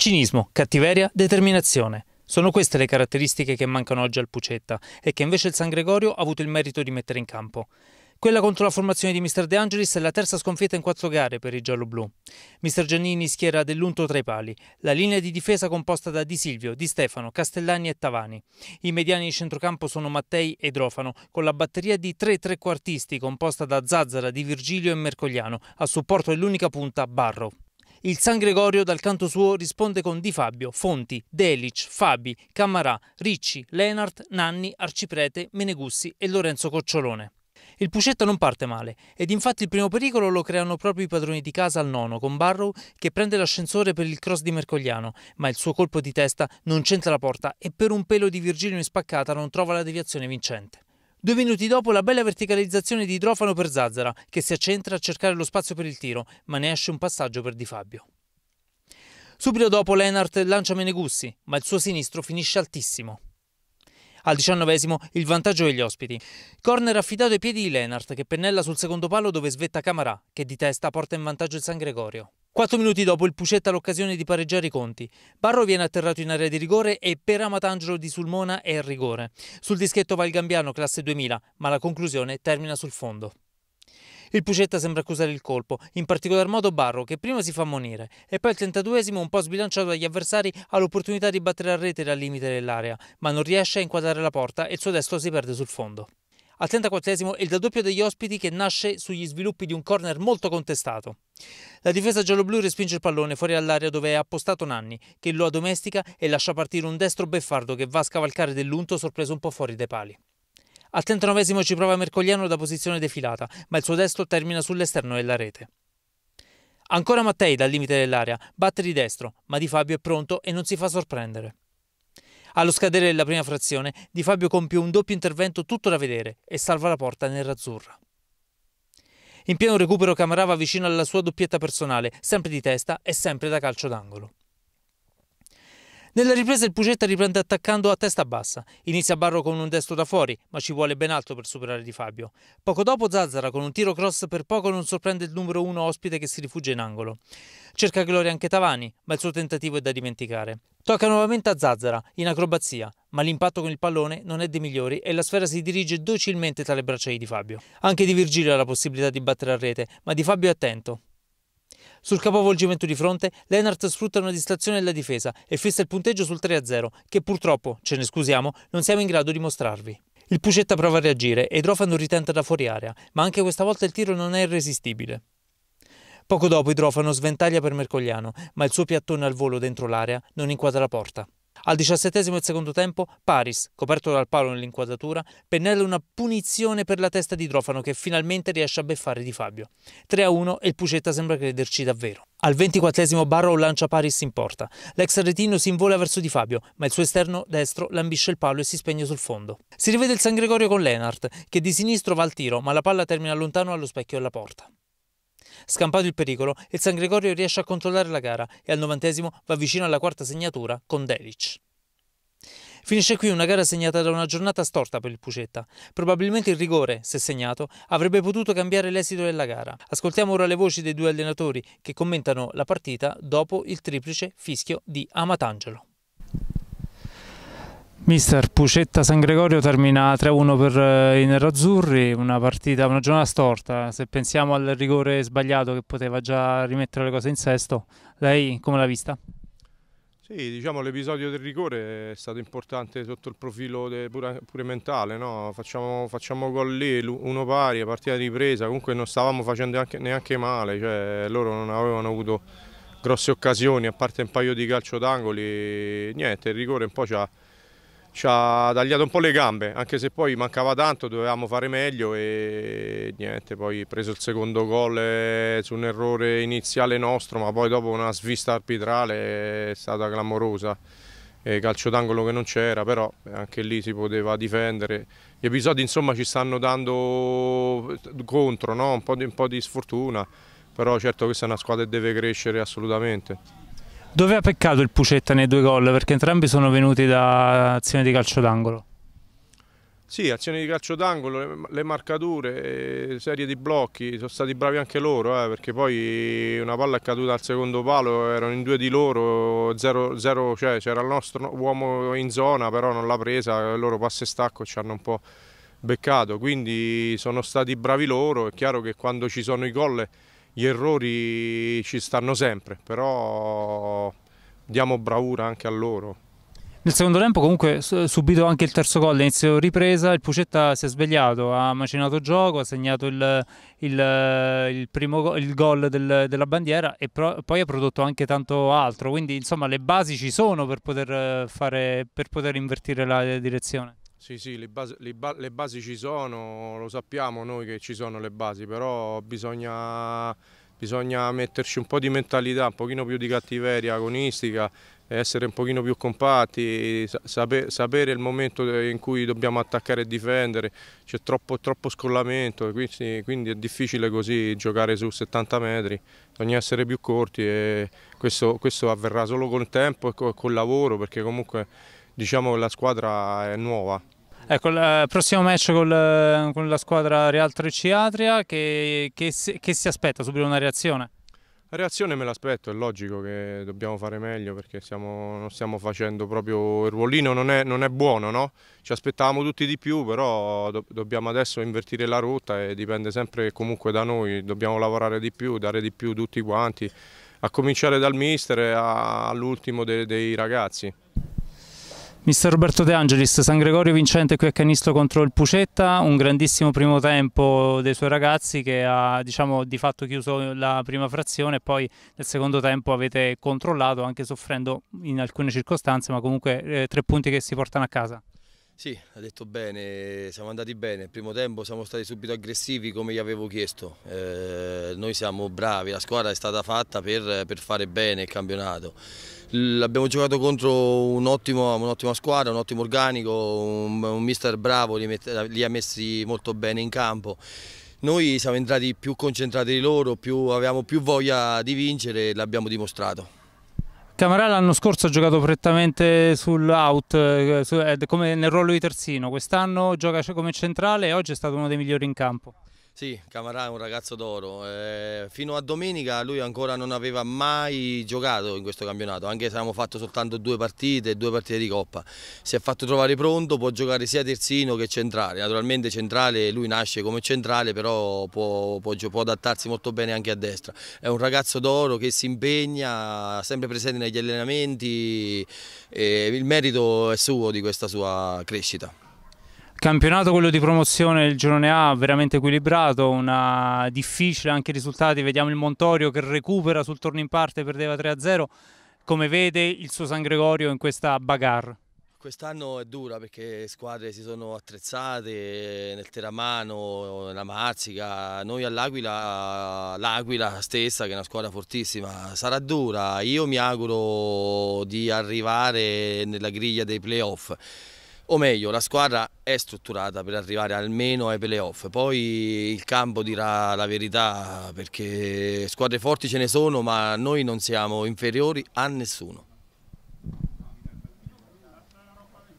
Cinismo, cattiveria, determinazione. Sono queste le caratteristiche che mancano oggi al Pucetta e che invece il San Gregorio ha avuto il merito di mettere in campo. Quella contro la formazione di Mr. De Angelis è la terza sconfitta in quattro gare per i gialloblu. Mr. Giannini schiera dell'unto tra i pali, la linea di difesa composta da Di Silvio, Di Stefano, Castellani e Tavani. I mediani di centrocampo sono Mattei e Drofano, con la batteria di tre trequartisti composta da Zazzara, Di Virgilio e Mercogliano, a supporto dell'unica punta Barro. Il San Gregorio dal canto suo risponde con Di Fabio, Fonti, Delic, Fabi, Cammarà, Ricci, Lenart, Nanni, Arciprete, Menegussi e Lorenzo Cocciolone. Il Pucetta non parte male ed infatti il primo pericolo lo creano proprio i padroni di casa al nono con Barrow che prende l'ascensore per il cross di Mercogliano, ma il suo colpo di testa non c'entra la porta e per un pelo di Virgilio in spaccata non trova la deviazione vincente. Due minuti dopo la bella verticalizzazione di idrofano per Zazzara, che si accentra a cercare lo spazio per il tiro, ma ne esce un passaggio per Di Fabio. Subito dopo Lennart lancia Menegussi, ma il suo sinistro finisce altissimo. Al diciannovesimo il vantaggio degli ospiti. Corner affidato ai piedi di Lennart che pennella sul secondo palo dove svetta Camarà, che di testa porta in vantaggio il San Gregorio. Quattro minuti dopo il Pucetta ha l'occasione di pareggiare i conti. Barro viene atterrato in area di rigore e per Amatangelo di Sulmona è il rigore. Sul dischetto va il Gambiano, classe 2000, ma la conclusione termina sul fondo. Il Pucetta sembra accusare il colpo, in particolar modo Barro che prima si fa monire, e poi al 32esimo un po' sbilanciato dagli avversari ha l'opportunità di battere a rete dal limite dell'area, ma non riesce a inquadrare la porta e il suo destro si perde sul fondo. Al 34esimo il doppio degli ospiti che nasce sugli sviluppi di un corner molto contestato. La difesa gialloblu respinge il pallone fuori dall'area dove è appostato Nanni, che lo addomestica e lascia partire un destro beffardo che va a scavalcare dell'unto sorpreso un po' fuori dai pali. Al 39 ci prova Mercogliano da posizione defilata, ma il suo destro termina sull'esterno della rete. Ancora Mattei dal limite dell'area, batte di destro, ma Di Fabio è pronto e non si fa sorprendere. Allo scadere della prima frazione, Di Fabio compie un doppio intervento tutto da vedere e salva la porta nerazzurra. In pieno recupero Camarava vicino alla sua doppietta personale, sempre di testa e sempre da calcio d'angolo. Nella ripresa il Pugetta riprende attaccando a testa bassa. Inizia Barro con un destro da fuori, ma ci vuole ben altro per superare Di Fabio. Poco dopo Zazzara con un tiro cross per poco non sorprende il numero uno ospite che si rifugia in angolo. Cerca gloria anche Tavani, ma il suo tentativo è da dimenticare. Tocca nuovamente a Zazzara, in acrobazia, ma l'impatto con il pallone non è dei migliori e la sfera si dirige docilmente tra le braccia di Fabio. Anche di Virgilio ha la possibilità di battere a rete, ma di Fabio è attento. Sul capovolgimento di fronte, Lennart sfrutta una distrazione della difesa e fissa il punteggio sul 3-0, che purtroppo, ce ne scusiamo, non siamo in grado di mostrarvi. Il Pucetta prova a reagire e Idrofano ritenta da fuori area, ma anche questa volta il tiro non è irresistibile. Poco dopo Idrofano sventaglia per Mercogliano, ma il suo piattone al volo dentro l'area non inquadra la porta. Al diciassettesimo del secondo tempo, Paris, coperto dal palo nell'inquadratura, pennella una punizione per la testa di Trofano che finalmente riesce a beffare di Fabio. 3-1 e il Pucetta sembra crederci davvero. Al ventiquattresimo Barrow lancia Paris in porta. L'ex retino si invola verso Di Fabio, ma il suo esterno destro lambisce il palo e si spegne sul fondo. Si rivede il San Gregorio con Lennart, che di sinistro va al tiro, ma la palla termina lontano allo specchio della porta. Scampato il pericolo, il San Gregorio riesce a controllare la gara e al novantesimo va vicino alla quarta segnatura con Delic. Finisce qui una gara segnata da una giornata storta per il Pucetta. Probabilmente il rigore, se segnato, avrebbe potuto cambiare l'esito della gara. Ascoltiamo ora le voci dei due allenatori che commentano la partita dopo il triplice fischio di Amatangelo. Mister Pucetta San Gregorio termina 3-1 per eh, i nerazzurri, una partita, una giornata storta, se pensiamo al rigore sbagliato che poteva già rimettere le cose in sesto, lei come l'ha vista? Sì, diciamo l'episodio del rigore è stato importante sotto il profilo pure, pure, mentale, no? facciamo, facciamo gol lì, uno pari, partita di ripresa, comunque non stavamo facendo neanche, neanche male, cioè, loro non avevano avuto grosse occasioni, a parte un paio di calcio d'angoli, niente, il rigore un po' ci ha ci ha tagliato un po' le gambe, anche se poi mancava tanto, dovevamo fare meglio e niente, poi preso il secondo gol eh, su un errore iniziale nostro, ma poi dopo una svista arbitrale è stata clamorosa. E eh, calcio d'angolo che non c'era, però eh, anche lì si poteva difendere. Gli episodi insomma ci stanno dando contro, no? un, po di, un po' di sfortuna, però certo questa è una squadra che deve crescere assolutamente. Dove ha peccato il Pucetta nei due gol? Perché entrambi sono venuti da azioni di calcio d'angolo. Sì, azioni di calcio d'angolo, le marcature, eh, serie di blocchi, sono stati bravi anche loro, eh, perché poi una palla è caduta al secondo palo, erano in due di loro, zero, zero, cioè c'era il nostro uomo in zona, però non l'ha presa, loro e stacco ci hanno un po' beccato, quindi sono stati bravi loro, è chiaro che quando ci sono i gol gli errori ci stanno sempre, però diamo bravura anche a loro. Nel secondo tempo comunque subito anche il terzo gol, inizio ripresa, il Pucetta si è svegliato, ha macinato gioco, ha segnato il, il, il primo il gol del, della bandiera e pro, poi ha prodotto anche tanto altro, quindi insomma le basi ci sono per poter, fare, per poter invertire la direzione. Sì, sì, le basi, le, ba le basi, ci sono, lo sappiamo noi che ci sono le basi, però bisogna, bisogna metterci un po' di mentalità, un pochino più di cattiveria agonistica, essere un pochino più compatti, sape sapere il momento in cui dobbiamo attaccare e difendere, c'è troppo, troppo, scollamento, quindi, quindi, è difficile così giocare su 70 metri, bisogna essere più corti e questo, questo avverrà solo col tempo e col, col lavoro perché comunque diciamo che la squadra è nuova. Ecco, il eh, prossimo match col, eh, con la squadra Real 3C Atria, che, che, che si aspetta? Subito una reazione? La reazione me l'aspetto, è logico che dobbiamo fare meglio perché siamo, non stiamo facendo proprio il ruolino, non è, non è buono, no? ci aspettavamo tutti di più, però do, dobbiamo adesso invertire la rotta e dipende sempre comunque da noi, dobbiamo lavorare di più, dare di più tutti quanti, a cominciare dal mister e all'ultimo dei, dei ragazzi. Mister Roberto De Angelis, San Gregorio vincente qui a Canistro contro il Pucetta, un grandissimo primo tempo dei suoi ragazzi che ha diciamo, di fatto chiuso la prima frazione e poi nel secondo tempo avete controllato anche soffrendo in alcune circostanze, ma comunque eh, tre punti che si portano a casa. Sì, ha detto bene, siamo andati bene, il primo tempo siamo stati subito aggressivi come gli avevo chiesto, eh, noi siamo bravi, la squadra è stata fatta per, per fare bene il campionato, L abbiamo giocato contro un'ottima un squadra, un ottimo organico, un, un mister bravo, li, li ha messi molto bene in campo noi siamo entrati più concentrati di loro, più, avevamo più voglia di vincere e l'abbiamo dimostrato. Camarà l'anno scorso ha giocato prettamente sull'out, eh, eh, come nel ruolo di terzino, quest'anno gioca come centrale e oggi è stato uno dei migliori in campo. Sì, Camarà è un ragazzo d'oro. Eh, fino a domenica lui ancora non aveva mai giocato in questo campionato, anche se avevamo fatto soltanto due partite, due partite di Coppa. Si è fatto trovare pronto, può giocare sia terzino che centrale. Naturalmente centrale, lui nasce come centrale, però può, può, può adattarsi molto bene anche a destra. È un ragazzo d'oro che si impegna, sempre presente negli allenamenti e il merito è suo di questa sua crescita. Campionato quello di promozione il girone A veramente equilibrato, una difficile anche i risultati, vediamo il Montorio che recupera sul torno in parte, perdeva 3-0, come vede il suo San Gregorio in questa bagarre? Quest'anno è dura perché le squadre si sono attrezzate nel Teramano, nella Mazzica, noi all'Aquila, l'Aquila stessa che è una squadra fortissima, sarà dura, io mi auguro di arrivare nella griglia dei playoff, o meglio la squadra è strutturata per arrivare almeno ai playoff. Poi il campo dirà la verità perché squadre forti ce ne sono, ma noi non siamo inferiori a nessuno.